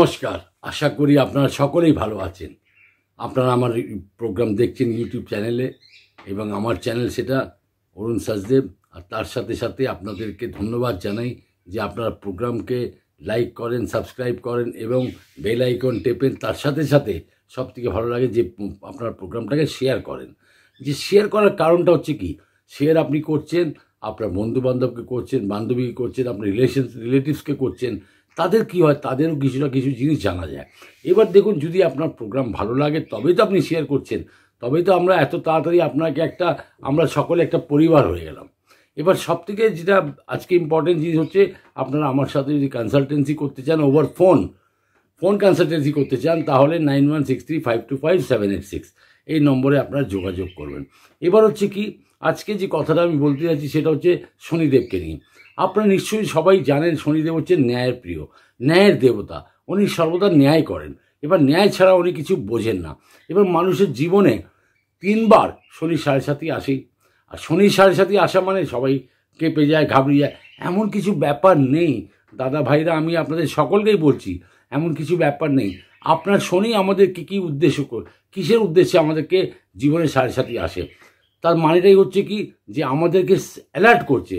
নমস্কার আশা করি আপনারা সকলেই ভালো আছেন আপনারা আমার প্রোগ্রাম দেখছেন ইউটিউব চ্যানেলে এবং আমার চ্যানেল সেটা অরুণ সাজদেব আর তার সাথে সাথে আপনাদেরকে ধন্যবাদ জানাই যে আপনারা প্রোগ্রামকে লাইক করেন সাবস্ক্রাইব করেন এবং বেল আইকন টেপেন তার সাথে সাথে সবথেকে ভালো লাগে যে আপনার প্রোগ্রামটাকে শেয়ার করেন যে শেয়ার করার কারণটা হচ্ছে কি শেয়ার আপনি করছেন আপনার বন্ধু বান্ধবকে করছেন বান্ধবীকে করছেন আপনার রিলেশন রিলেটিভসকে করছেন তাদের কি হয় তাদেরও কিছুটা কিছু জিনিস জানা যায় এবার দেখুন যদি আপনার প্রোগ্রাম ভালো লাগে তবেই তো আপনি শেয়ার করছেন তবেই তো আমরা এত তাড়াতাড়ি আপনাকে একটা আমরা সকলে একটা পরিবার হয়ে গেলাম এবার সব থেকে যেটা আজকে ইম্পর্টেন্ট জিনিস হচ্ছে আপনারা আমার সাথে যদি কনসালটেন্সি করতে চান ওভার ফোন ফোন কনসালটেন্সি করতে চান তাহলে nine one six three five two five seven eight six এই নম্বরে আপনারা যোগাযোগ করবেন এবার হচ্ছে কি আজকে যে কথাটা আমি বলতে যাচ্ছি সেটা হচ্ছে শনিদেবকে নিয়ে আপনারা নিশ্চয়ই সবাই জানেন শনিদেব হচ্ছে ন্যায়ের প্রিয় ন্যায়ের দেবতা উনি সর্বদা ন্যায় করেন এবার ন্যায় ছাড়া উনি কিছু বোঝেন না এবার মানুষের জীবনে তিনবার শনি সাড়ে সাথে আসেই আর শনি সাড়ে সাথে আসা মানে সবাই কেঁপে যায় ঘাবড়িয়ে যায় এমন কিছু ব্যাপার নেই দাদা ভাইরা আমি আপনাদের সকলকেই বলছি এমন কিছু ব্যাপার নেই আপনার শনি আমাদের কী কী উদ্দেশ্য কিসের উদ্দেশ্যে আমাদেরকে জীবনে সাড়ে সাথে আসে তার মানেটাই হচ্ছে কি যে আমাদেরকে অ্যালার্ট করছে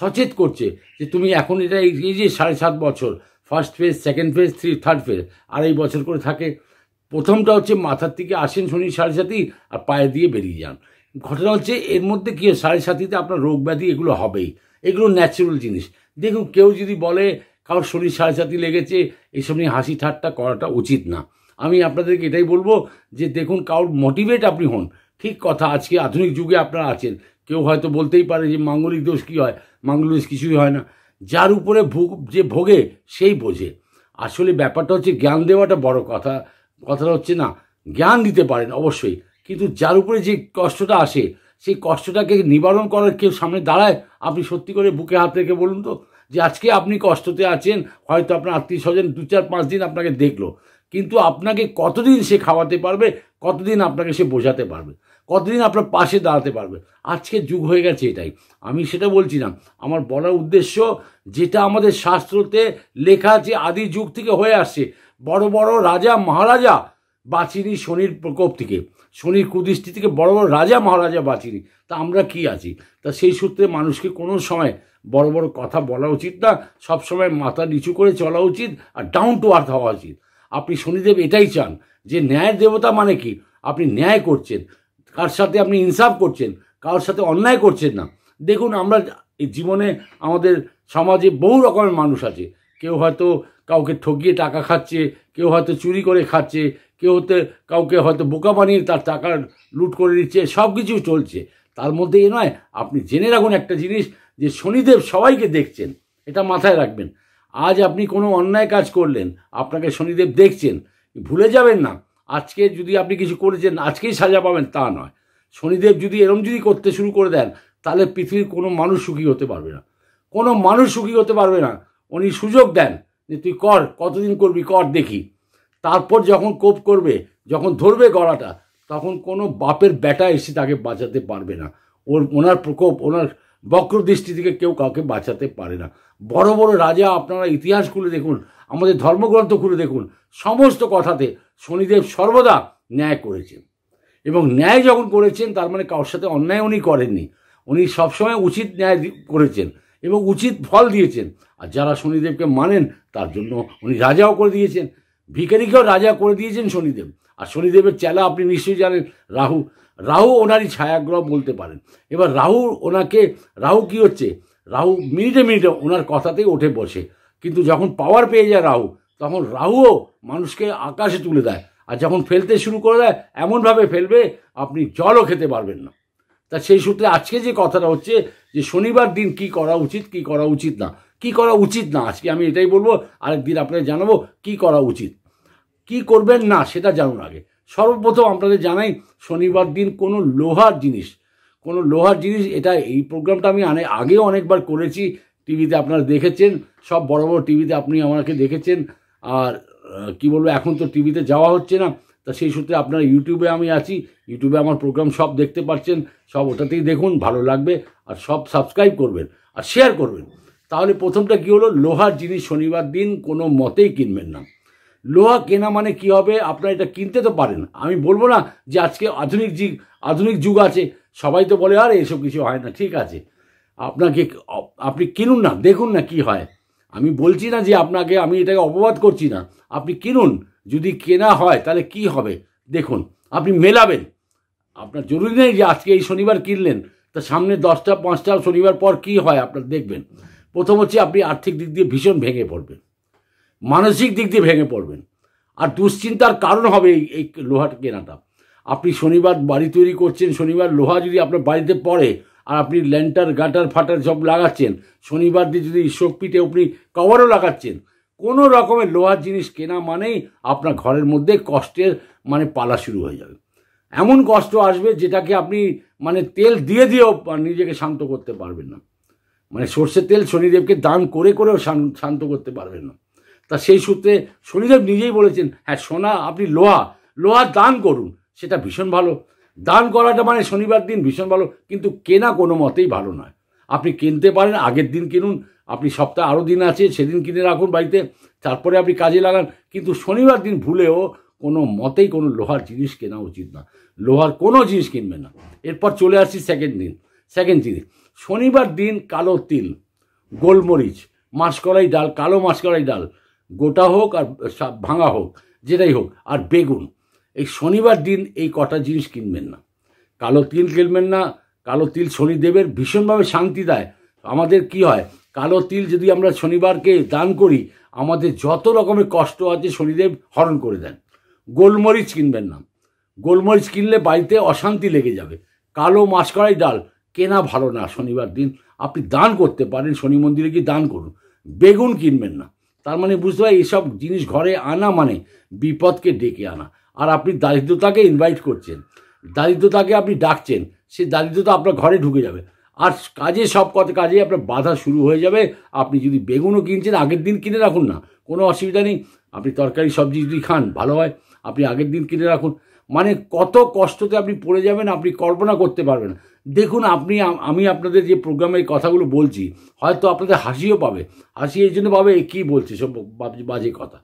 সচেত করছে যে তুমি এখন এটা এই যে সাড়ে সাত বছর first phase second phase three third phase আড়াই বছর করে থাকে প্রথমটা হচ্ছে মাথার থেকে আসেন শনি সাড়ে সাতি আর পায়ে দিয়ে বেরিয়ে যান ঘটনা হচ্ছে এর মধ্যে কী সাড়ে সাতিতে আপনার রোগ ব্যাধি এগুলো হবেই এগুলো ন্যাচারাল জিনিস দেখুন কেউ যদি বলে কারোর শনি সাড়ে সাতি লেগেছে এইসব নিয়ে হাসি ঠাট্টা করাটা উচিত না আমি আপনাদেরকে এটাই বলবো যে দেখুন কারোর মোটিভেট আপনি হন ঠিক কথা আজকে আধুনিক যুগে আপনারা আছেন কেউ হয়তো বলতেই পারে যে মাঙ্গলিক দোষ কী হয় মাঙ্গলিক দোষ কিছুই হয় না যার উপরে ভোগ যে ভোগে সেই বোঝে আসলে ব্যাপারটা হচ্ছে জ্ঞান দেওয়াটা বড় কথা কথাটা হচ্ছে না জ্ঞান দিতে পারেন অবশ্যই কিন্তু যার উপরে যে কষ্টটা আসে সেই কষ্টটাকে নিবারণ করার কেউ সামনে দাঁড়ায় আপনি সত্যি করে বুকে হাত রেখে বলুন তো যে আজকে আপনি কষ্টতে আছেন হয়তো আপনার আত্মীয় স্বজন দু চার পাঁচ দিন আপনাকে দেখলো কিন্তু আপনাকে কতদিন সে খাওয়াতে পারবে কতদিন আপনাকে সে বোঝাতে পারবে কতদিন আপনার পাশে দাঁড়াতে পারবে আজকে যুগ হয়ে গেছে এটাই আমি সেটা বলছি না আমার বলার উদ্দেশ্য যেটা আমাদের শাস্ত্রতে লেখা আছে আদি যুগ থেকে হয়ে আসছে বড় বড় রাজা মহারাজা বাঁচিনি শনির প্রকোপ থেকে শনির কুদৃষ্টি থেকে বড় বড় রাজা মহারাজা বাঁচিনি তা আমরা কি আছি তা সেই সূত্রে মানুষকে কোনো সময় বড় বড় কথা বলা উচিত না সব সময় মাথা নিচু করে চলা উচিত আর ডাউন টু আর্থ হওয়া উচিত আপনি শনিদেব এটাই চান যে ন্যায়ের দেবতা মানে কি আপনি ন্যায় করছেন কার সাথে আপনি ইনসাফ করছেন কারোর সাথে অন্যায় করছেন না দেখুন আমরা জীবনে আমাদের সমাজে বহু রকমের মানুষ আছে কেউ হয়তো কাউকে ঠকিয়ে টাকা খাচ্ছে কেউ হয়তো চুরি করে খাচ্ছে কেউ হতে কাউকে হয়তো বোকা বানিয়ে তার টাকা লুট করে নিচ্ছে সব কিছু চলছে তার মধ্যে এ নয় আপনি জেনে রাখুন একটা জিনিস যে শনিদেব সবাইকে দেখছেন এটা মাথায় রাখবেন আজ আপনি কোনো অন্যায় কাজ করলেন আপনাকে শনিদেব দেখছেন ভুলে যাবেন না আজকে যদি আপনি কিছু করেছেন আজকেই সাজা পাবেন তা নয় শনিদেব যদি এরম যদি করতে শুরু করে দেন তাহলে পৃথিবীর কোনো মানুষ সুখী হতে পারবে না কোনো মানুষ সুখী হতে পারবে না উনি সুযোগ দেন যে তুই কর কতদিন করবি কর দেখি তারপর যখন কোপ করবে যখন ধরবে গড়াটা তখন কোনো বাপের বেটা এসে তাকে বাঁচাতে পারবে না ওর ওনার প্রকোপ ওনার বক্র দৃষ্টি থেকে কেউ কাউকে বাঁচাতে পারে না বড় বড় রাজা আপনারা ইতিহাসগুলো দেখুন আমাদের ধর্মগ্রন্থ খুলে দেখুন সমস্ত কথাতে শনিদেব সর্বদা ন্যায় করেছেন এবং ন্যায় যখন করেছেন তার মানে কারোর সাথে অন্যায় উনি করেননি উনি সবসময় উচিত ন্যায় করেছেন এবং উচিত ফল দিয়েছেন আর যারা শনিদেবকে মানেন তার জন্য উনি রাজাও করে দিয়েছেন ভিকারিকেও রাজা করে দিয়েছেন শনিদেব আর শনিদেবের চেলা আপনি নিশ্চয়ই জানেন রাহু রাহু ওনারই ছায়াগ্রহ বলতে পারেন এবার রাহু ওনাকে রাহু কি হচ্ছে রাহু মিনিটে মিনিটে ওনার কথাতেই ওঠে বসে কিন্তু যখন পাওয়ার পেয়ে যায় রাহু তখন রাহুও মানুষকে আকাশে তুলে দেয় আর যখন ফেলতে শুরু করে দেয় এমনভাবে ফেলবে আপনি জলও খেতে পারবেন না তা সেই সূত্রে আজকে যে কথাটা হচ্ছে যে শনিবার দিন কি করা উচিত কি করা উচিত না কি করা উচিত না আজকে আমি এটাই বলবো দিন আপনাদের জানাবো কি করা উচিত কি করবেন না সেটা জানুন আগে সর্বপ্রথম আপনাদের জানাই শনিবার দিন কোনো লোহার জিনিস কোনো লোহার জিনিস এটা এই প্রোগ্রামটা আমি আনে আগেও অনেকবার করেছি টিভিতে আপনারা দেখেছেন সব বড় বড় টিভিতে আপনি আমাকে দেখেছেন আর কি বলবো এখন তো টিভিতে যাওয়া হচ্ছে না তা সেই সূত্রে আপনারা ইউটিউবে আমি আছি ইউটিউবে আমার প্রোগ্রাম সব দেখতে পাচ্ছেন সব ওটাতেই দেখুন ভালো লাগবে আর সব সাবস্ক্রাইব করবেন আর শেয়ার করবেন তাহলে প্রথমটা কি হলো লোহার জিনিস শনিবার দিন কোনো মতেই কিনবেন না লোহা কেনা মানে কি হবে আপনারা এটা কিনতে তো পারেন আমি বলবো না যে আজকে আধুনিক যুগ আধুনিক যুগ আছে সবাই তো বলে আর এসব কিছু হয় না ঠিক আছে আপনাকে আপনি কিনুন না দেখুন না কি হয় আমি বলছি না যে আপনাকে আমি এটাকে অপবাদ করছি না আপনি কিনুন যদি কেনা হয় তাহলে কি হবে দেখুন আপনি মেলাবেন আপনার জরুরি নেই যে আজকে এই শনিবার কিনলেন তা সামনে দশটা পাঁচটা শনিবার পর কি হয় আপনার দেখবেন প্রথম হচ্ছে আপনি আর্থিক দিক দিয়ে ভীষণ ভেঙে পড়বেন মানসিক দিক দিয়ে ভেঙে পড়বেন আর দুশ্চিন্তার কারণ হবে এই এই লোহার কেনাটা আপনি শনিবার বাড়ি তৈরি করছেন শনিবার লোহা যদি আপনার বাড়িতে পড়ে আর আপনি ল্যান্টার গাটার ফাটার সব লাগাচ্ছেন শনিবার দিয়ে যদি পিঠে আপনি কভারও লাগাচ্ছেন কোনো রকমের লোহার জিনিস কেনা মানেই আপনার ঘরের মধ্যে কষ্টের মানে পালা শুরু হয়ে যাবে এমন কষ্ট আসবে যেটাকে আপনি মানে তেল দিয়ে দিয়েও নিজেকে শান্ত করতে পারবেন না মানে সর্ষের তেল শনিদেবকে দান করে করেও শান্ত করতে পারবেন না তা সেই সূত্রে শনিদেব নিজেই বলেছেন হ্যাঁ সোনা আপনি লোহা লোহা দান করুন সেটা ভীষণ ভালো দান করাটা মানে শনিবার দিন ভীষণ ভালো কিন্তু কেনা কোনো মতেই ভালো নয় আপনি কিনতে পারেন আগের দিন কিনুন আপনি সপ্তাহে আরও দিন আছে সেদিন কিনে রাখুন বাড়িতে তারপরে আপনি কাজে লাগান কিন্তু শনিবার দিন ভুলেও কোনো মতেই কোনো লোহার জিনিস কেনা উচিত না লোহার কোনো জিনিস কিনবে না এরপর চলে আসছি সেকেন্ড দিন সেকেন্ড জিনিস শনিবার দিন কালো তিল গোলমরিচ মাসকলাই ডাল কালো মাসকলাই ডাল গোটা হোক আর ভাঙা হোক যেটাই হোক আর বেগুন এই শনিবার দিন এই কটা জিনিস কিনবেন না কালো তিল কিনবেন না কালো তিল শনিদেবের ভীষণভাবে শান্তি দেয় আমাদের কি হয় কালো তিল যদি আমরা শনিবারকে দান করি আমাদের যত রকমের কষ্ট আছে শনিদেব হরণ করে দেন গোলমরিচ কিনবেন না গোলমরিচ কিনলে বাড়িতে অশান্তি লেগে যাবে কালো মাসকড়াই ডাল কেনা ভালো না শনিবার দিন আপনি দান করতে পারেন শনি মন্দিরে কি দান করুন বেগুন কিনবেন না তার মানে বুঝতে হয় এইসব জিনিস ঘরে আনা মানে বিপদকে ডেকে আনা আর আপনি দারিদ্রতাকে ইনভাইট করছেন দারিদ্রতাকে আপনি ডাকছেন সেই দারিদ্রতা আপনার ঘরে ঢুকে যাবে আর কাজে সব কত কাজে আপনার বাধা শুরু হয়ে যাবে আপনি যদি বেগুনও কিনছেন আগের দিন কিনে রাখুন না কোনো অসুবিধা নেই আপনি তরকারি সবজি যদি খান ভালো হয় আপনি আগের দিন কিনে রাখুন মানে কত কষ্টতে আপনি পড়ে যাবেন আপনি কল্পনা করতে পারবেন দেখুন আপনি আমি আপনাদের যে প্রোগ্রামের কথাগুলো বলছি হয়তো আপনাদের হাসিও পাবে হাসি এই জন্য পাবে কী বলছে সব বাজে কথা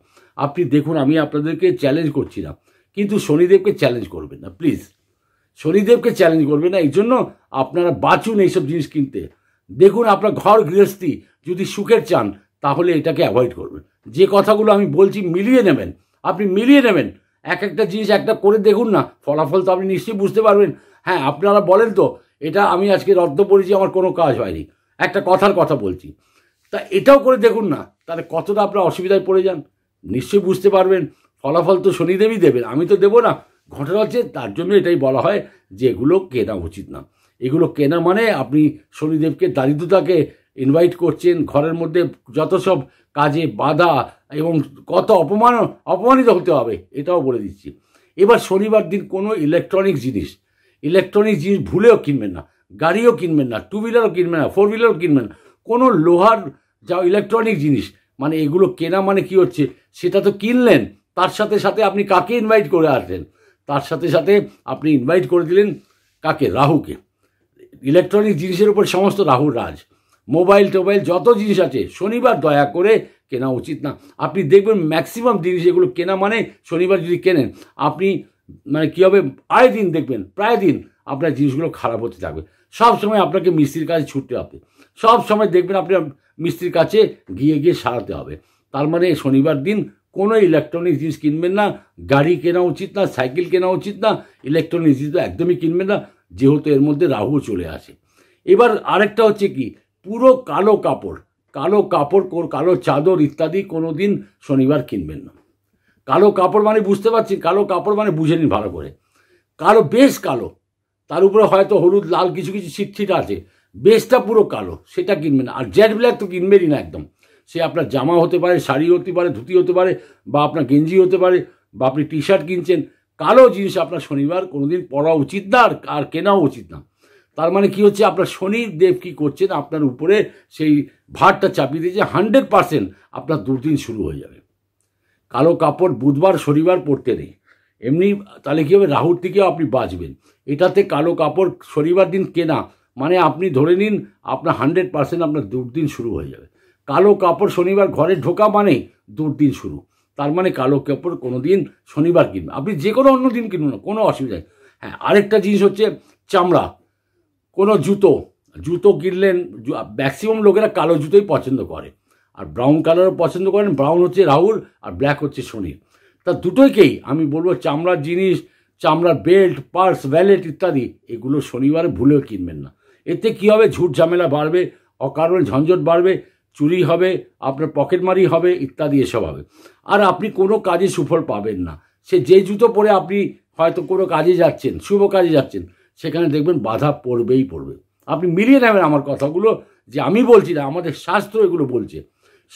আপনি দেখুন আমি আপনাদেরকে চ্যালেঞ্জ করছিলাম কিন্তু শনিদেবকে চ্যালেঞ্জ করবেন না প্লিজ শনিদেবকে চ্যালেঞ্জ করবেন না এই জন্য আপনারা বাঁচুন এইসব জিনিস কিনতে দেখুন আপনার ঘর গৃহস্থী যদি সুখের চান তাহলে এটাকে অ্যাভয়েড করবেন যে কথাগুলো আমি বলছি মিলিয়ে নেবেন আপনি মিলিয়ে নেবেন এক একটা জিনিস একটা করে দেখুন না ফলাফল তো আপনি নিশ্চয়ই বুঝতে পারবেন হ্যাঁ আপনারা বলেন তো এটা আমি আজকে রদ্দ পড়েছি আমার কোনো কাজ হয়নি একটা কথার কথা বলছি তা এটাও করে দেখুন না তাহলে কতটা আপনার অসুবিধায় পড়ে যান নিশ্চয়ই বুঝতে পারবেন ফলাফল তো শনিদেবই দেবেন আমি তো দেবো না ঘটনা হচ্ছে তার জন্য এটাই বলা হয় যে এগুলো কেনা উচিত না এগুলো কেনা মানে আপনি শনিদেবকে দারিদ্রতাকে ইনভাইট করছেন ঘরের মধ্যে যত সব কাজে বাধা এবং কত অপমান অপমানিত হতে হবে এটাও বলে দিচ্ছি এবার শনিবার দিন কোনো ইলেকট্রনিক জিনিস ইলেকট্রনিক জিনিস ভুলেও কিনবেন না গাড়িও কিনবেন না টু হুইলারও কিনবেন না ফোর হুইলারও কিনবেন না কোনো লোহার যা ইলেকট্রনিক জিনিস মানে এগুলো কেনা মানে কি হচ্ছে সেটা তো কিনলেন তার সাথে সাথে আপনি কাকে ইনভাইট করে আসলেন তার সাথে সাথে আপনি ইনভাইট করে দিলেন কাকে রাহুকে ইলেকট্রনিক জিনিসের উপর সমস্ত রাহুর রাজ মোবাইল টোবাইল যত জিনিস আছে শনিবার দয়া করে কেনা উচিত না আপনি দেখবেন ম্যাক্সিমাম জিনিস এগুলো কেনা মানে শনিবার যদি কেনেন আপনি মানে কী হবে আয় দিন দেখবেন প্রায় দিন আপনার জিনিসগুলো খারাপ হতে থাকবে সব সময় আপনাকে মিস্ত্রির কাছে ছুটতে হবে সব সময় দেখবেন আপনি মিস্ত্রির কাছে গিয়ে গিয়ে সারাতে হবে তার মানে শনিবার দিন কোনো ইলেকট্রনিক্স জিনিস কিনবেন না গাড়ি কেনা উচিত না সাইকেল কেনা উচিত না ইলেকট্রনিক্স জিনিস তো একদমই কিনবেন না যেহেতু এর মধ্যে রাহু চলে আসে এবার আরেকটা হচ্ছে কি পুরো কালো কাপড় কালো কাপড় কালো চাদর ইত্যাদি কোনো দিন শনিবার কিনবেন না কালো কাপড় মানে বুঝতে পারছি কালো কাপড় মানে বুঝে নিন ভালো করে কালো বেশ কালো তার উপরে হয়তো হলুদ লাল কিছু কিছু ছিটছিট আছে বেশটা পুরো কালো সেটা কিনবেন আর জ্যাট ব্ল্যাক তো কিনবেনই না একদম সে আপনার জামা হতে পারে শাড়ি হতে পারে ধুতি হতে পারে বা আপনার গেঞ্জি হতে পারে বা আপনি টি শার্ট কিনছেন কালো জিনিস আপনার শনিবার কোনোদিন পরা উচিত না আর কেনাও উচিত না তার মানে কি হচ্ছে আপনার শনি দেব কী করছেন আপনার উপরে সেই ভারটা চাপিয়ে দিয়েছে হান্ড্রেড পারসেন্ট আপনার দুর্দিন শুরু হয়ে যাবে কালো কাপড় বুধবার শনিবার পরতে নেই এমনি তাহলে কী হবে রাহুর থেকেও আপনি বাঁচবেন এটাতে কালো কাপড় শনিবার দিন কেনা মানে আপনি ধরে নিন আপনার হান্ড্রেড পারসেন্ট আপনার দুর্দিন শুরু হয়ে যাবে কালো কাপড় শনিবার ঘরে ঢোকা মানে দুর্দিন শুরু তার মানে কালো কাপড় কোনো দিন শনিবার কিনবে আপনি যে কোনো অন্য দিন কিনুন না কোনো অসুবিধা নেই হ্যাঁ আরেকটা জিনিস হচ্ছে চামড়া কোনো জুতো জুতো কিনলেন ম্যাক্সিমাম লোকেরা কালো জুতোই পছন্দ করে আর ব্রাউন কালারও পছন্দ করেন ব্রাউন হচ্ছে রাহুল আর ব্ল্যাক হচ্ছে শনির তা দুটোইকেই আমি বলবো চামড়ার জিনিস চামড়ার বেল্ট পার্স ভ্যালেট ইত্যাদি এগুলো শনিবারে ভুলেও কিনবেন না এতে কী হবে ঝুট ঝামেলা বাড়বে অকারণে ঝঞ্ঝট বাড়বে চুরি হবে আপনার পকেটমারি হবে ইত্যাদি এসব হবে আর আপনি কোনো কাজে সুফল পাবেন না সে যে জুতো পরে আপনি হয়তো কোনো কাজে যাচ্ছেন শুভ কাজে যাচ্ছেন সেখানে দেখবেন বাধা পড়বেই পড়বে আপনি মিলিয়ে নেবেন আমার কথাগুলো যে আমি বলছি না আমাদের শাস্ত্র এগুলো বলছে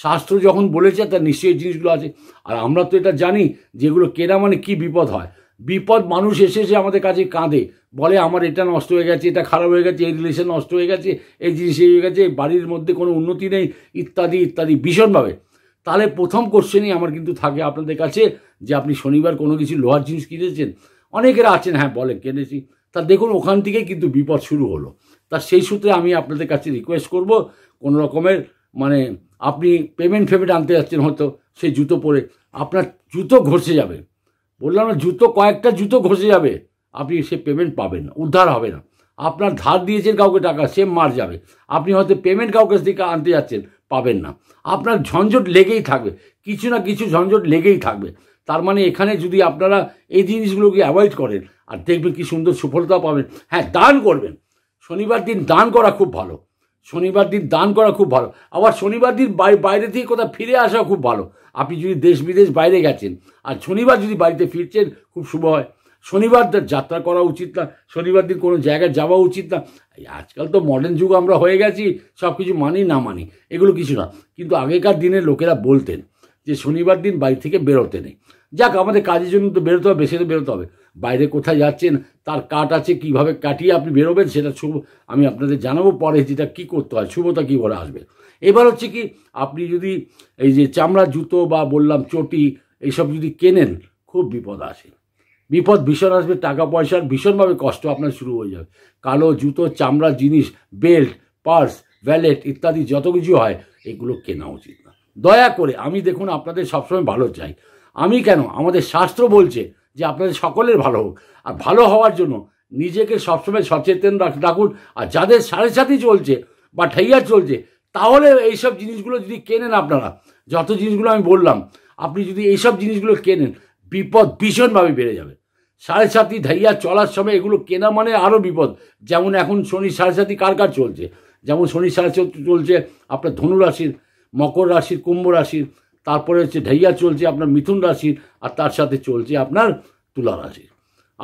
শাস্ত্র যখন বলেছে তার নিশ্চয়ই জিনিসগুলো আছে আর আমরা তো এটা জানি যেগুলো কেনা মানে কী বিপদ হয় বিপদ মানুষ এসে এসে আমাদের কাছে কাঁদে বলে আমার এটা নষ্ট হয়ে গেছে এটা খারাপ হয়ে গেছে এই রিলেশন নষ্ট হয়ে গেছে এই জিনিস হয়ে গেছে বাড়ির মধ্যে কোনো উন্নতি নেই ইত্যাদি ইত্যাদি ভীষণভাবে তাহলে প্রথম কোশ্চেনই আমার কিন্তু থাকে আপনাদের কাছে যে আপনি শনিবার কোনো কিছু লোহার জিনিস কিনেছেন অনেকেরা আছেন হ্যাঁ বলে কিনেছি তা দেখুন ওখান থেকেই কিন্তু বিপদ শুরু হলো তা সেই সূত্রে আমি আপনাদের কাছে রিকোয়েস্ট করব কোনো রকমের মানে আপনি পেমেন্ট ফেমেন্ট আনতে যাচ্ছেন হয়তো সেই জুতো পরে আপনার জুতো ঘষে যাবে বললাম না জুতো কয়েকটা জুতো ঘষে যাবে আপনি সে পেমেন্ট পাবেন না উদ্ধার হবে না আপনার ধার দিয়েছেন কাউকে টাকা সে মার যাবে আপনি হয়তো পেমেন্ট কাউকে দিকে আনতে যাচ্ছেন পাবেন না আপনার ঝঞ্ঝট লেগেই থাকবে কিছু না কিছু ঝঞ্ঝট লেগেই থাকবে তার মানে এখানে যদি আপনারা এই জিনিসগুলোকে অ্যাভয়েড করেন আর দেখবেন কি সুন্দর সফলতা পাবেন হ্যাঁ দান করবেন শনিবার দিন দান করা খুব ভালো শনিবার দিন দান করা খুব ভালো আবার শনিবার দিন বাইরে থেকে কোথাও ফিরে আসা খুব ভালো আপনি যদি দেশ বিদেশ বাইরে গেছেন আর শনিবার যদি বাড়িতে ফিরছেন খুব শুভ হয় শনিবার যাত্রা করা উচিত না শনিবার দিন কোনো জায়গায় যাওয়া উচিত না আজকাল তো মডার্ন যুগ আমরা হয়ে গেছি সব কিছু মানি না মানি এগুলো কিছু না কিন্তু আগেকার দিনে লোকেরা বলতেন যে শনিবার দিন বাড়ি থেকে বেরোতে নেই যাক আমাদের কাজের জন্য তো বেরোতে হবে বেশি তো বেরোতে হবে বাইরে কোথায় যাচ্ছেন তার কাট আছে কিভাবে কাটিয়ে আপনি বেরোবেন সেটা শুভ আমি আপনাদের জানাবো পরে যেটা কি করতে হয় শুভতা কী বলে আসবে এবার হচ্ছে কি আপনি যদি এই যে চামড়া জুতো বা বললাম চটি এইসব যদি কেনেন খুব বিপদ আসে বিপদ ভীষণ আসবে টাকা পয়সার ভীষণভাবে কষ্ট আপনার শুরু হয়ে যাবে কালো জুতো চামড়ার জিনিস বেল্ট পার্স ভ্যালেট ইত্যাদি যত কিছু হয় এগুলো কেনা উচিত না দয়া করে আমি দেখুন আপনাদের সবসময় ভালো চাই আমি কেন আমাদের শাস্ত্র বলছে যে আপনাদের সকলের ভালো হোক আর ভালো হওয়ার জন্য নিজেকে সবসময় সচেতন রাখুন আর যাদের সাড়ে সাথে চলছে বা ঠাইয়া চলছে তাহলে এইসব জিনিসগুলো যদি কেনেন আপনারা যত জিনিসগুলো আমি বললাম আপনি যদি এইসব জিনিসগুলো কেনেন বিপদ ভীষণভাবে বেড়ে যাবে সাড়ে সাতি ধাইয়া চলার সময় এগুলো কেনা মানে আরও বিপদ যেমন এখন শনি সাড়ে সাতি কার কার চলছে যেমন শনি সাড়ে চলছে আপনার ধনু রাশির মকর রাশির কুম্ভ রাশির তারপরে হচ্ছে ঢাইয়া চলছে আপনার মিথুন রাশির আর তার সাথে চলছে আপনার তুলা রাশির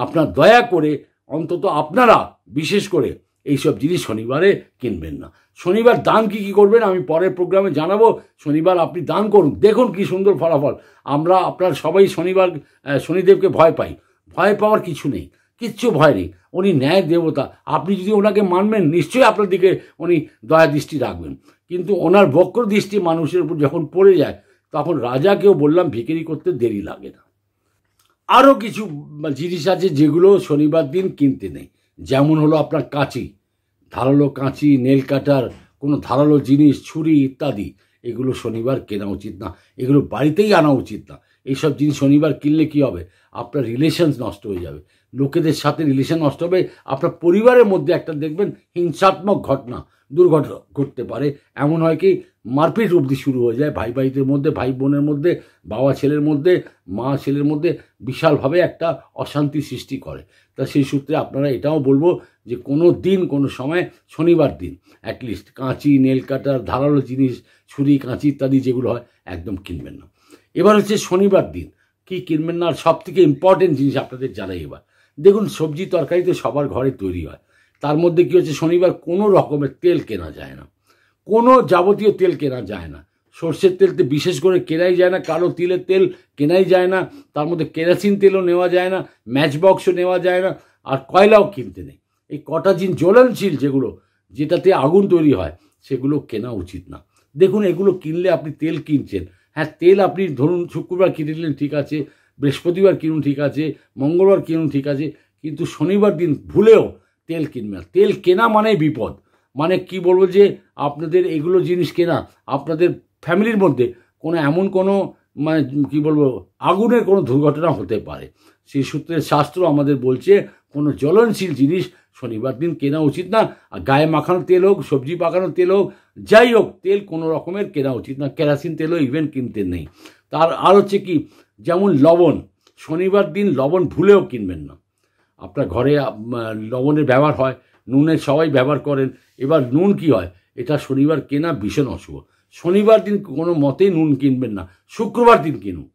আপনার দয়া করে অন্তত আপনারা বিশেষ করে এইসব জিনিস শনিবারে কিনবেন না শনিবার দান কি কি করবেন আমি পরের প্রোগ্রামে জানাবো শনিবার আপনি দান করুন দেখুন কি সুন্দর ফলাফল আমরা আপনার সবাই শনিবার শনিদেবকে ভয় পাই ভয় পাওয়ার কিছু নেই কিচ্ছু ভয় নেই উনি ন্যায় দেবতা আপনি যদি ওনাকে মানবেন নিশ্চয়ই আপনার দিকে উনি দয়া দৃষ্টি রাখবেন কিন্তু ওনার বক্র দৃষ্টি মানুষের উপর যখন পড়ে যায় তখন রাজাকেও বললাম ভিকিরি করতে দেরি লাগে না আরও কিছু জিনিস আছে যেগুলো শনিবার দিন কিনতে নেই যেমন হলো আপনার কাঁচি ধারালো কাঁচি নেল কাটার কোনো ধারালো জিনিস ছুরি ইত্যাদি এগুলো শনিবার কেনা উচিত না এগুলো বাড়িতেই আনা উচিত না এইসব জিনিস শনিবার কিনলে কি হবে আপনার রিলেশনস নষ্ট হয়ে যাবে লোকেদের সাথে রিলেশন নষ্ট হবে আপনার পরিবারের মধ্যে একটা দেখবেন হিংসাত্মক ঘটনা দুর্ঘটনা ঘটতে পারে এমন হয় কি মারপিট অবধি শুরু হয়ে যায় ভাই ভাইদের মধ্যে ভাই বোনের মধ্যে বাবা ছেলের মধ্যে মা ছেলের মধ্যে বিশালভাবে একটা অশান্তি সৃষ্টি করে তা সেই সূত্রে আপনারা এটাও বলবো যে কোনো দিন কোনো সময় শনিবার দিন অ্যাটলিস্ট কাঁচি নেল কাটার ধারালো জিনিস ছুরি কাঁচি ইত্যাদি যেগুলো হয় একদম কিনবেন না এবার হচ্ছে শনিবার দিন কি কিনবেন না আর সব থেকে ইম্পর্টেন্ট জিনিস আপনাদের জানাই এবার দেখুন সবজি তরকারি তো সবার ঘরে তৈরি হয় তার মধ্যে কী হচ্ছে শনিবার কোনো রকমের তেল কেনা যায় না কোনো যাবতীয় তেল কেনা যায় না সর্ষের তেলতে বিশেষ করে কেনাই যায় না কালো তিলের তেল কেনাই যায় না তার মধ্যে কেরাসিন তেলও নেওয়া যায় না ম্যাচ বক্সও নেওয়া যায় না আর কয়লাও কিনতে নেই এই কটা জিন জ্বলনশীল যেগুলো যেটাতে আগুন তৈরি হয় সেগুলো কেনা উচিত না দেখুন এগুলো কিনলে আপনি তেল কিনছেন হ্যাঁ তেল আপনি ধরুন শুক্রবার কিনে নিলেন ঠিক আছে বৃহস্পতিবার কিনুন ঠিক আছে মঙ্গলবার কিনুন ঠিক আছে কিন্তু শনিবার দিন ভুলেও তেল কিনবেন তেল কেনা মানে বিপদ মানে কি বলবো যে আপনাদের এগুলো জিনিস কেনা আপনাদের ফ্যামিলির মধ্যে কোনো এমন কোনো মানে কি বলবো আগুনের কোনো দুর্ঘটনা হতে পারে সেই সূত্রে শাস্ত্র আমাদের বলছে কোনো জ্বলনশীল জিনিস শনিবার দিন কেনা উচিত না আর গায়ে মাখানো তেল হোক সবজি পাকানো তেল হোক যাই হোক তেল কোনো রকমের কেনা উচিত না কেরাসিন তেলও ইভেন কিনতে নেই তার আর হচ্ছে কি যেমন লবণ শনিবার দিন লবণ ভুলেও কিনবেন না আপনার ঘরে লবণের ব্যবহার হয় নুনের সবাই ব্যবহার করেন এবার নুন কি হয় এটা শনিবার কেনা ভীষণ অশুভ শনিবার দিন কোনো মতেই নুন কিনবেন না শুক্রবার দিন কিনুন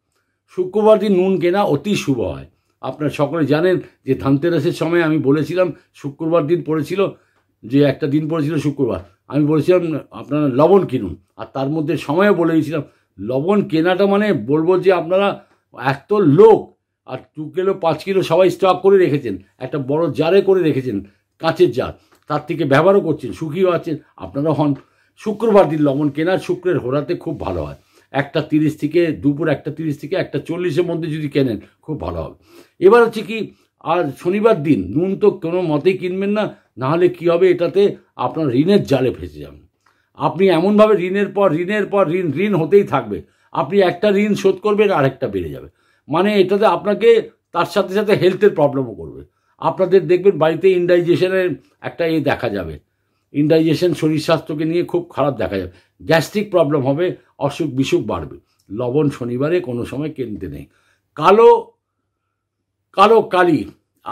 শুক্রবার দিন নুন কেনা অতি শুভ হয় আপনারা সকলে জানেন যে ধানতেরাসের সময় আমি বলেছিলাম শুক্রবার দিন পড়েছিল যে একটা দিন পড়েছিল শুক্রবার আমি বলেছিলাম আপনারা লবণ কিনুন আর তার মধ্যে সময়ও বলে দিয়েছিলাম লবণ কেনাটা মানে বলবো যে আপনারা এত লোক আর দু কিলো পাঁচ কিলো সবাই স্টক করে রেখেছেন একটা বড় জারে করে রেখেছেন কাঁচের জার তার থেকে ব্যবহারও করছেন সুখীও আছেন আপনারা হন শুক্রবার দিন লবণ কেনার শুক্রের হোরাতে খুব ভালো হয় একটা তিরিশ থেকে দুপুর একটা তিরিশ থেকে একটা চল্লিশের মধ্যে যদি কেনেন খুব ভালো হবে এবার হচ্ছে কি আর শনিবার দিন নুন তো কোনো মতেই কিনবেন না নাহলে কি হবে এটাতে আপনার ঋণের জালে ফেসে যাবেন আপনি এমনভাবে ঋণের পর ঋণের পর ঋণ ঋণ হতেই থাকবে আপনি একটা ঋণ শোধ করবেন আর একটা বেড়ে যাবে মানে এটাতে আপনাকে তার সাথে সাথে হেলথের প্রবলেমও করবে আপনাদের দেখবেন বাড়িতে ইনডাইজেশনের একটা এ দেখা যাবে ইনডাইজেশন শরীর স্বাস্থ্যকে নিয়ে খুব খারাপ দেখা যাবে গ্যাস্ট্রিক প্রবলেম হবে অসুখ বিসুখ বাড়বে লবণ শনিবারে কোনো সময় কিনতে নেই কালো কালো কালি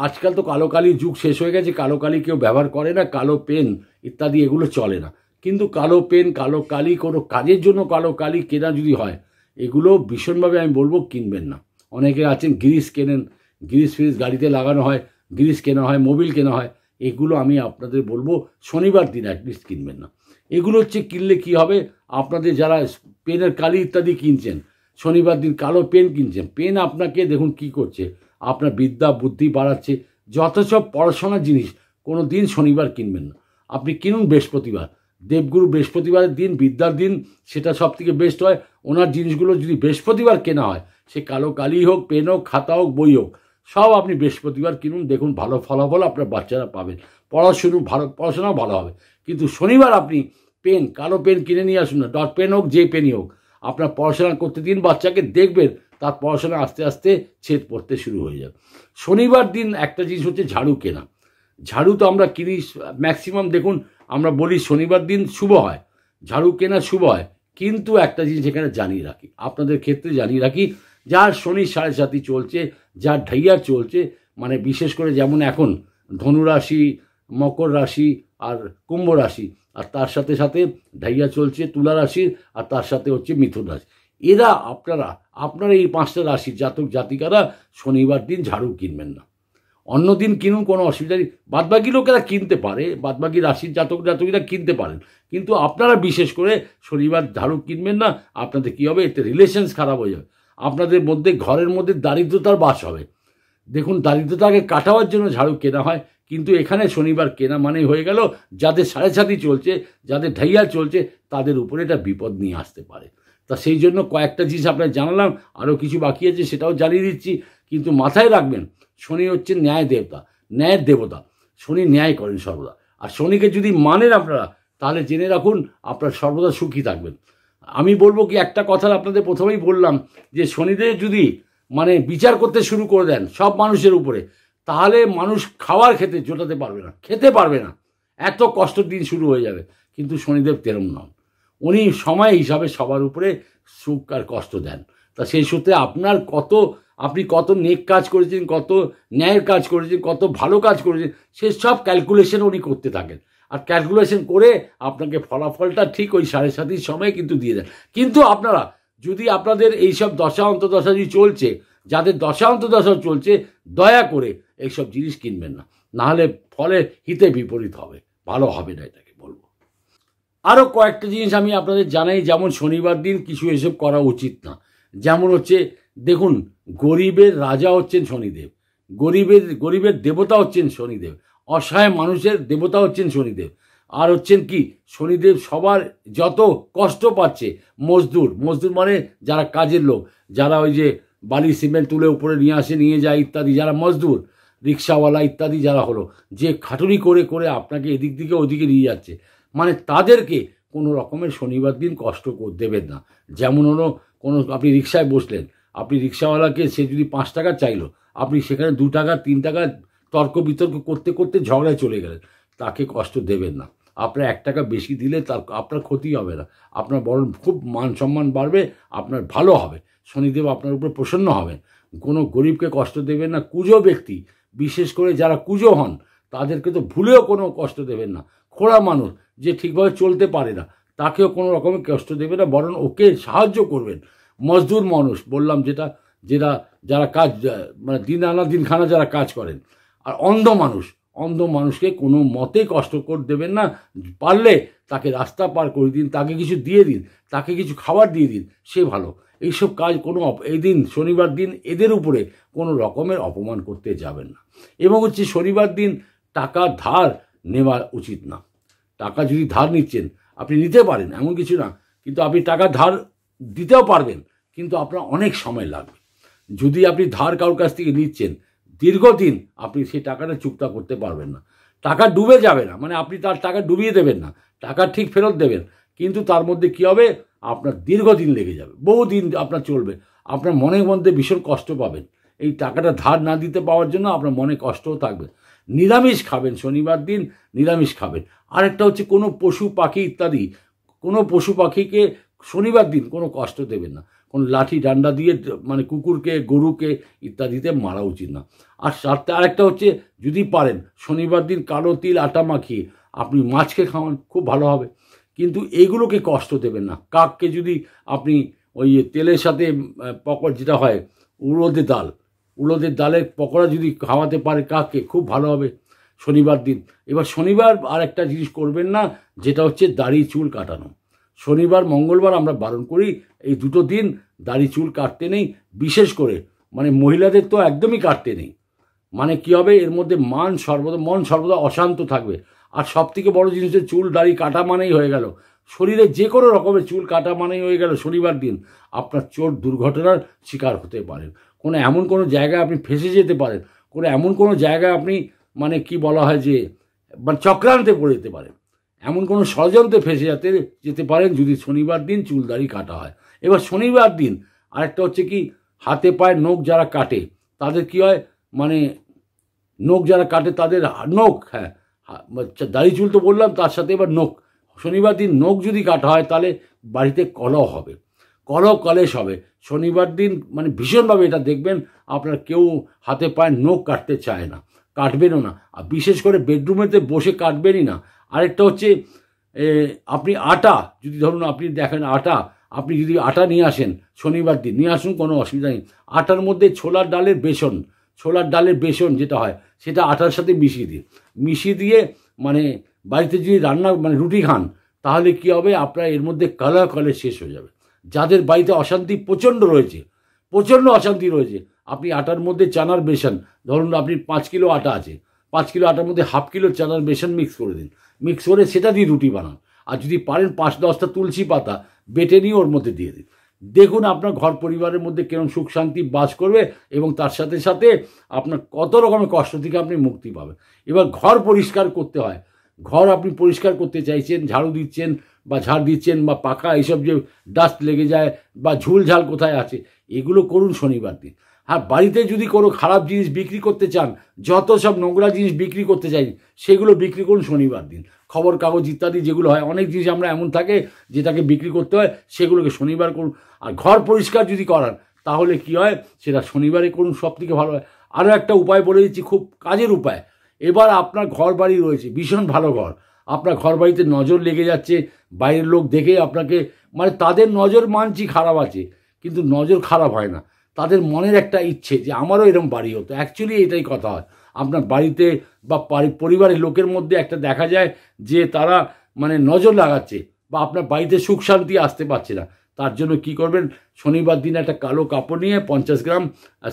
আজকাল তো কালো কালি যুগ শেষ হয়ে গেছে কালো কালি কেউ ব্যবহার করে না কালো পেন ইত্যাদি এগুলো চলে না কিন্তু কালো পেন কালো কালি কোনো কাজের জন্য কালো কালি কেনা যদি হয় এগুলো ভীষণভাবে আমি বলবো কিনবেন না অনেকে আছেন গ্রিস কেনেন গ্রিস ফ্রিস গাড়িতে লাগানো হয় গ্রিস কেনা হয় মোবিল কেনা হয় এগুলো আমি আপনাদের বলবো শনিবার দিন অ্যাটলিস্ট কিনবেন না এগুলো হচ্ছে কিনলে কি হবে আপনাদের যারা পেনের কালি ইত্যাদি কিনছেন শনিবার দিন কালো পেন কিনছেন পেন আপনাকে দেখুন কি করছে আপনার বিদ্যা বুদ্ধি বাড়াচ্ছে যত সব পড়াশোনার জিনিস কোনো দিন শনিবার কিনবেন না আপনি কিনুন বৃহস্পতিবার দেবগুরু বৃহস্পতিবারের দিন বিদ্যার দিন সেটা সব থেকে বেস্ট হয় ওনার জিনিসগুলো যদি বৃহস্পতিবার কেনা হয় সে কালো কালি হোক পেন হোক খাতা হোক বই হোক সব আপনি বৃহস্পতিবার কিনুন দেখুন ভালো ফলাফল আপনার বাচ্চারা পাবেন পড়াশুনো ভালো পড়াশোনাও ভালো হবে কিন্তু শনিবার আপনি পেন কালো পেন কিনে নিয়ে আসুন না ডট পেন হোক যে পেনই হোক আপনার পড়াশোনা করতে দিন বাচ্চাকে দেখবেন তার পড়াশোনা আস্তে আস্তে ছেদ পড়তে শুরু হয়ে যাবে শনিবার দিন একটা জিনিস হচ্ছে ঝাড়ু কেনা ঝাড়ু তো আমরা কিনি ম্যাক্সিমাম দেখুন আমরা বলি শনিবার দিন শুভ হয় ঝাড়ু কেনা শুভ হয় কিন্তু একটা জিনিস এখানে জানিয়ে রাখি আপনাদের ক্ষেত্রে জানিয়ে রাখি যার শনি সাড়ে সাতি চলছে যার ঢাইয়া চলছে মানে বিশেষ করে যেমন এখন ধনু রাশি মকর রাশি আর কুম্ভ রাশি আর তার সাথে সাথে ঢাইয়া চলছে তুলা রাশির আর তার সাথে হচ্ছে মিথুন রাশি এরা আপনারা আপনারা এই পাঁচটা রাশির জাতক জাতিকারা শনিবার দিন ঝাড়ু কিনবেন না অন্য দিন কিনুন কোনো অসুবিধা নেই বাদবাকি লোকেরা কিনতে পারে বাদবাকি রাশির জাতক জাতকীরা কিনতে পারেন কিন্তু আপনারা বিশেষ করে শনিবার ঝাড়ু কিনবেন না আপনাদের কী হবে এতে রিলেশনস খারাপ হয়ে যাবে আপনাদের মধ্যে ঘরের মধ্যে দারিদ্রতার বাস হবে দেখুন দারিদ্রতাকে কাটাবার জন্য ঝাড়ু কেনা হয় কিন্তু এখানে শনিবার কেনা মানে হয়ে গেল যাদের সাড়ে সাতি চলছে যাদের ঢাইয়া চলছে তাদের উপরে এটা বিপদ নিয়ে আসতে পারে তা সেই জন্য কয়েকটা জিনিস আপনার জানালাম আরও কিছু বাকি আছে সেটাও জানিয়ে দিচ্ছি কিন্তু মাথায় রাখবেন শনি হচ্ছে ন্যায় দেবতা ন্যায়ের দেবতা শনি ন্যায় করেন সর্বদা আর শনিকে যদি মানেন আপনারা তাহলে জেনে রাখুন আপনার সর্বদা সুখী থাকবেন আমি বলবো কি একটা কথা আপনাদের প্রথমেই বললাম যে শনিদেব যদি মানে বিচার করতে শুরু করে দেন সব মানুষের উপরে তাহলে মানুষ খাওয়ার খেতে জোটাতে পারবে না খেতে পারবে না এত কষ্ট দিন শুরু হয়ে যাবে কিন্তু শনিদেব তেরম নন উনি সময় হিসাবে সবার উপরে সুখ আর কষ্ট দেন তা সেই সূত্রে আপনার কত আপনি কত নেক কাজ করেছেন কত ন্যায়ের কাজ করেছেন কত ভালো কাজ করেছেন সে সব ক্যালকুলেশন উনি করতে থাকেন আর ক্যালকুলেশন করে আপনাকে ফলাফলটা ঠিক ওই সাড়ে সাতির সময় কিন্তু দিয়ে দেয় কিন্তু আপনারা যদি আপনাদের এইসব দশা অন্তদশা যদি চলছে যাদের দশা অন্তদশা চলছে দয়া করে এইসব জিনিস কিনবেন না নাহলে ফলে হিতে বিপরীত হবে ভালো হবে না এটাকে বলবো আরও কয়েকটা জিনিস আমি আপনাদের জানাই যেমন শনিবার দিন কিছু এসব করা উচিত না যেমন হচ্ছে দেখুন গরিবের রাজা হচ্ছেন শনিদেব গরিবের গরিবের দেবতা হচ্ছেন শনিদেব অসহায় মানুষের দেবতা হচ্ছেন শনিদেব আর হচ্ছেন কি শনিদেব সবার যত কষ্ট পাচ্ছে মজদুর মজদুর মানে যারা কাজের লোক যারা ওই যে বালি সিমেন্ট তুলে উপরে নিয়ে আসে নিয়ে যায় ইত্যাদি যারা মজদুর রিক্সাওয়ালা ইত্যাদি যারা হলো যে খাটুনি করে করে আপনাকে এদিক থেকে ওদিকে নিয়ে যাচ্ছে মানে তাদেরকে কোনো রকমের শনিবার দিন কষ্ট দেবেন না যেমন হলো কোনো আপনি রিক্সায় বসলেন আপনি রিক্সাওয়ালাকে সে যদি পাঁচ টাকা চাইলো আপনি সেখানে দু টাকা তিন টাকা তর্ক বিতর্ক করতে করতে ঝগড়ায় চলে গেলেন তাকে কষ্ট দেবেন না আপনার এক টাকা বেশি দিলে তার আপনার ক্ষতি হবে না আপনার বরং খুব মান সম্মান বাড়বে আপনার ভালো হবে শনিদেব আপনার উপরে প্রসন্ন হবেন কোনো গরিবকে কষ্ট দেবেন না কুজো ব্যক্তি বিশেষ করে যারা কুজো হন তাদেরকে তো ভুলেও কোনো কষ্ট দেবেন না খোড়া মানুষ যে ঠিকভাবে চলতে পারে না তাকেও কোনো রকমের কষ্ট দেবে না বরং ওকে সাহায্য করবেন মজদুর মানুষ বললাম যেটা যেটা যারা কাজ মানে দিন আনা দিন খানা যারা কাজ করেন আর অন্ধ মানুষ অন্ধ মানুষকে কোনো কষ্ট কষ্টকর দেবেন না পারলে তাকে রাস্তা পার করে দিন তাকে কিছু দিয়ে দিন তাকে কিছু খাবার দিয়ে দিন সে ভালো এইসব কাজ কোনো এই দিন শনিবার দিন এদের উপরে কোনো রকমের অপমান করতে যাবেন না এবং হচ্ছে শনিবার দিন টাকা ধার নেওয়া উচিত না টাকা যদি ধার নিচ্ছেন আপনি নিতে পারেন এমন কিছু না কিন্তু আপনি টাকা ধার দিতেও পারবেন কিন্তু আপনার অনেক সময় লাগবে যদি আপনি ধার কারোর কাছ থেকে নিচ্ছেন দীর্ঘদিন আপনি সেই টাকাটা চুপটা করতে পারবেন না টাকা ডুবে যাবে না মানে আপনি তার টাকা ডুবিয়ে দেবেন না টাকা ঠিক ফেরত দেবেন কিন্তু তার মধ্যে কী হবে আপনার দীর্ঘদিন লেগে যাবে বহুদিন আপনার চলবে আপনার মনের মধ্যে ভীষণ কষ্ট পাবেন এই টাকাটা ধার না দিতে পাওয়ার জন্য আপনার মনে কষ্টও থাকবে নিরামিষ খাবেন শনিবার দিন নিরামিষ খাবেন আরেকটা হচ্ছে কোনো পশু পাখি ইত্যাদি কোনো পশু পাখিকে শনিবার দিন কোনো কষ্ট দেবেন না কোনো লাঠি ডান্ডা দিয়ে মানে কুকুরকে গরুকে ইত্যাদিতে মারা উচিত না আর সাথে আরেকটা হচ্ছে যদি পারেন শনিবার দিন কালো তিল আটা মাখিয়ে আপনি মাছকে খাওয়ান খুব ভালো হবে কিন্তু এইগুলোকে কষ্ট দেবেন না কাককে যদি আপনি ওই তেলের সাথে পকড় যেটা হয় উড়োদে ডাল উড়োদের ডালের পকোড়া যদি খাওয়াতে পারে কাককে খুব ভালো হবে শনিবার দিন এবার শনিবার আর একটা জিনিস করবেন না যেটা হচ্ছে দাড়ি চুল কাটানো শনিবার মঙ্গলবার আমরা বারণ করি এই দুটো দিন দাড়ি চুল কাটতে নেই বিশেষ করে মানে মহিলাদের তো একদমই কাটতে নেই মানে কী হবে এর মধ্যে মান সর্বদা মন সর্বদা অশান্ত থাকবে আর থেকে বড় জিনিস হচ্ছে চুল দাড়ি কাটা মানেই হয়ে গেল শরীরে যে কোনো রকমের চুল কাটা মানেই হয়ে গেল শনিবার দিন আপনার চোর দুর্ঘটনার শিকার হতে পারেন কোনো এমন কোনো জায়গায় আপনি ফেসে যেতে পারেন কোনো এমন কোনো জায়গায় আপনি মানে কি বলা হয় যে মানে চক্রান্তে পড়ে যেতে পারেন এমন কোনো ষড়যন্ত্রে ফেসে যাতে যেতে পারেন যদি শনিবার দিন চুলদাড়ি কাটা হয় এবার শনিবার দিন আরেকটা হচ্ছে কি হাতে পায়ে নখ যারা কাটে তাদের কি হয় মানে নখ যারা কাটে তাদের নখ হ্যাঁ আচ্ছা, দাড়ি চুল তো বললাম তার সাথে এবার নখ শনিবার দিন নখ যদি কাটা হয় তাহলে বাড়িতে কলহ হবে কলহ কলেশ হবে শনিবার দিন মানে ভীষণভাবে এটা দেখবেন আপনার কেউ হাতে পায়ে নখ কাটতে চায় না কাটবেনও না আর বিশেষ করে বেডরুমেতে বসে কাটবেনই না আরেকটা হচ্ছে আপনি আটা যদি ধরুন আপনি দেখেন আটা আপনি যদি আটা নিয়ে আসেন শনিবার দিন নিয়ে আসুন কোনো অসুবিধা নেই আটার মধ্যে ছোলার ডালের বেসন ছোলার ডালের বেসন যেটা হয় সেটা আটার সাথে মিশিয়ে দিন মিশিয়ে দিয়ে মানে বাড়িতে যদি রান্না মানে রুটি খান তাহলে কি হবে আপনার এর মধ্যে কালার কালার শেষ হয়ে যাবে যাদের বাড়িতে অশান্তি প্রচণ্ড রয়েছে প্রচণ্ড অশান্তি রয়েছে আপনি আটার মধ্যে চানার বেসন ধরুন আপনি পাঁচ কিলো আটা আছে পাঁচ কিলো আটার মধ্যে হাফ কিলো চানার বেসন মিক্স করে দিন মিক্স করে সেটা দিয়ে রুটি বানান আর যদি পারেন পাঁচ দশটা তুলসী পাতা বেটে নিয়ে ওর মধ্যে দিয়ে দিন দেখুন আপনার ঘর পরিবারের মধ্যে কিরম সুখ শান্তি বাস করবে এবং তার সাথে সাথে আপনার কত রকমের কষ্ট থেকে আপনি মুক্তি পাবেন এবার ঘর পরিষ্কার করতে হয় ঘর আপনি পরিষ্কার করতে চাইছেন ঝাড়ু দিচ্ছেন বা ঝাড় দিচ্ছেন বা পাকা এইসব যে ডাস্ট লেগে যায় বা ঝুলঝাল কোথায় আছে এগুলো করুন শনিবার দিন আর বাড়িতে যদি কোনো খারাপ জিনিস বিক্রি করতে চান যত সব নোংরা জিনিস বিক্রি করতে চাই সেগুলো বিক্রি করুন শনিবার দিন খবর কাগজ ইত্যাদি যেগুলো হয় অনেক জিনিস আমরা এমন থাকে যেটাকে বিক্রি করতে হয় সেগুলোকে শনিবার করুন আর ঘর পরিষ্কার যদি করান তাহলে কি হয় সেটা শনিবারে করুন সব থেকে ভালো হয় আরও একটা উপায় বলে দিচ্ছি খুব কাজের উপায় এবার আপনার ঘর বাড়ি রয়েছে ভীষণ ভালো ঘর আপনার ঘর বাড়িতে নজর লেগে যাচ্ছে বাইরের লোক দেখে আপনাকে মানে তাদের নজর মানছি খারাপ আছে কিন্তু নজর খারাপ হয় না তাদের মনের একটা ইচ্ছে যে আমারও এরকম বাড়ি হতো অ্যাকচুয়ালি এটাই কথা হয় আপনার বাড়িতে বা পরিবারের লোকের মধ্যে একটা দেখা যায় যে তারা মানে নজর লাগাচ্ছে বা আপনার বাড়িতে সুখ শান্তি আসতে পারছে না তার জন্য কি করবেন শনিবার দিন একটা কালো কাপড় নিয়ে পঞ্চাশ গ্রাম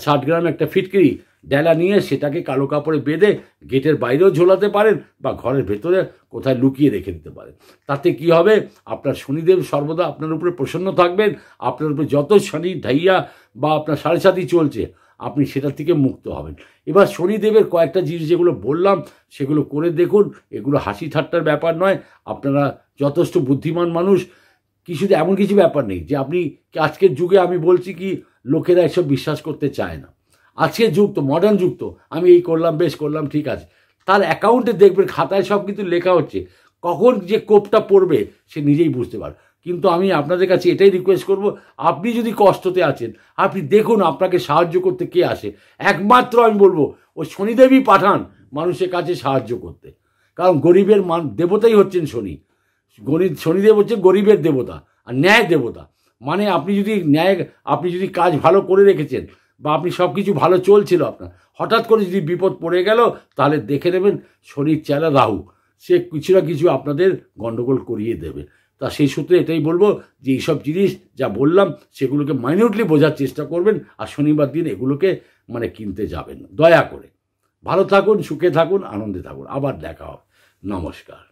ষাট গ্রাম একটা ফিটকিরি ডেলা নিয়ে সেটাকে কালো কাপড়ে বেঁধে গেটের বাইরেও ঝোলাতে পারেন বা ঘরের ভেতরে কোথায় লুকিয়ে রেখে দিতে পারেন তাতে কি হবে আপনার শনিদেব সর্বদা আপনার উপরে প্রসন্ন থাকবেন আপনার উপরে যত শনি ধাইয়া বা আপনার সাড়ে সাতই চলছে আপনি সেটার থেকে মুক্ত হবেন এবার শনিদেবের কয়েকটা জিনিস যেগুলো বললাম সেগুলো করে দেখুন এগুলো হাসি ঠাট্টার ব্যাপার নয় আপনারা যথেষ্ট বুদ্ধিমান মানুষ কিছু এমন কিছু ব্যাপার নেই যে আপনি আজকের যুগে আমি বলছি কি লোকেরা এসব বিশ্বাস করতে চায় না আজকের যুগ তো মডার্ন যুক্ত আমি এই করলাম বেশ করলাম ঠিক আছে তার অ্যাকাউন্টে দেখবেন খাতায় সব কিন্তু লেখা হচ্ছে কখন যে কোপটা পড়বে সে নিজেই বুঝতে পারবে কিন্তু আমি আপনাদের কাছে এটাই রিকোয়েস্ট করব আপনি যদি কষ্টতে আছেন আপনি দেখুন আপনাকে সাহায্য করতে কে আসে একমাত্র আমি বলবো ও শনিদেবই পাঠান মানুষের কাছে সাহায্য করতে কারণ গরিবের মান দেবতাই হচ্ছেন শনি গরিব শনিদেব হচ্ছে গরিবের দেবতা আর ন্যায় দেবতা মানে আপনি যদি ন্যায় আপনি যদি কাজ ভালো করে রেখেছেন বা আপনি সব কিছু ভালো চলছিল আপনার হঠাৎ করে যদি বিপদ পড়ে গেল তাহলে দেখে নেবেন শনির চেলা রাহু সে কিছু না কিছু আপনাদের গণ্ডগোল করিয়ে দেবে তা সেই সূত্রে এটাই বলবো যে এইসব জিনিস যা বললাম সেগুলোকে মাইনিউটলি বোঝার চেষ্টা করবেন আর শনিবার দিন এগুলোকে মানে কিনতে যাবেন দয়া করে ভালো থাকুন সুখে থাকুন আনন্দে থাকুন আবার দেখা হবে নমস্কার